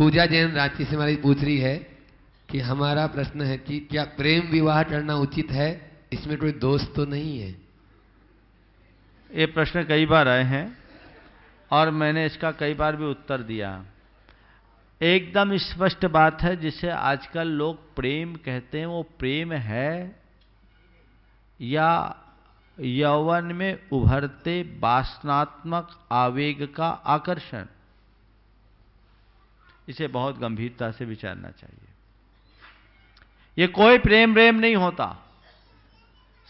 पूजा जैन रांची से हमारी पूछ रही है कि हमारा प्रश्न है कि क्या प्रेम विवाह करना उचित है इसमें कोई दोष तो नहीं है ये प्रश्न कई बार आए हैं और मैंने इसका कई बार भी उत्तर दिया एकदम स्पष्ट बात है जिसे आजकल लोग प्रेम कहते हैं वो प्रेम है या यौवन में उभरते वासनात्मक आवेग का आकर्षण इसे बहुत गंभीरता से विचारना चाहिए ये कोई प्रेम प्रेम नहीं होता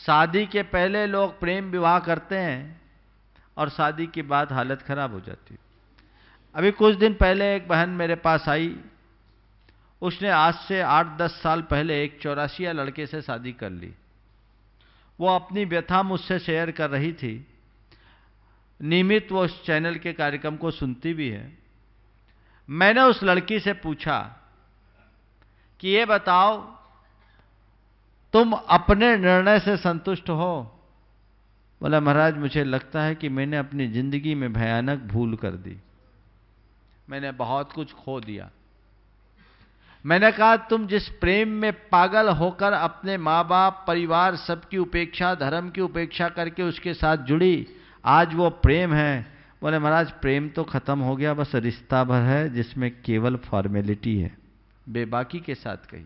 शादी के पहले लोग प्रेम विवाह करते हैं और शादी के बाद हालत खराब हो जाती है अभी कुछ दिन पहले एक बहन मेरे पास आई उसने आज से आठ दस साल पहले एक चौरासिया लड़के से शादी कर ली वो अपनी व्यथा मुझसे शेयर कर रही थी नियमित वो उस चैनल के कार्यक्रम को सुनती भी है मैंने उस लड़की से पूछा कि ये बताओ तुम अपने निर्णय से संतुष्ट हो बोला महाराज मुझे लगता है कि मैंने अपनी जिंदगी में भयानक भूल कर दी मैंने बहुत कुछ खो दिया मैंने कहा तुम जिस प्रेम में पागल होकर अपने माँ बाप परिवार सबकी उपेक्षा धर्म की उपेक्षा करके उसके साथ जुड़ी आज वो प्रेम है बोले महाराज प्रेम तो ख़त्म हो गया बस रिश्ता भर है जिसमें केवल फॉर्मेलिटी है बेबाकी के साथ कही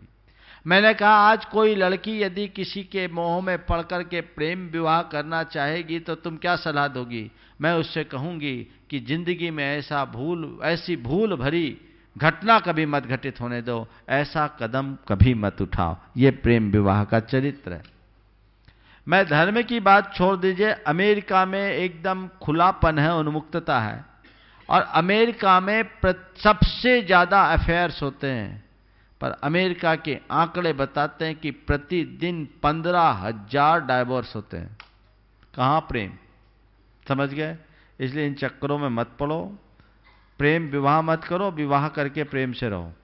मैंने कहा आज कोई लड़की यदि किसी के मोह में पड़ कर के प्रेम विवाह करना चाहेगी तो तुम क्या सलाह दोगी मैं उससे कहूँगी कि जिंदगी में ऐसा भूल ऐसी भूल भरी घटना कभी मत घटित होने दो ऐसा कदम कभी मत उठाओ ये प्रेम विवाह का चरित्र है मैं धर्म की बात छोड़ दीजिए अमेरिका में एकदम खुलापन है उन्मुक्तता है और अमेरिका में सबसे ज़्यादा अफेयर्स होते हैं पर अमेरिका के आंकड़े बताते हैं कि प्रतिदिन पंद्रह हजार डाइवोर्स होते हैं कहाँ प्रेम समझ गए इसलिए इन चक्करों में मत पड़ो प्रेम विवाह मत करो विवाह करके प्रेम से रहो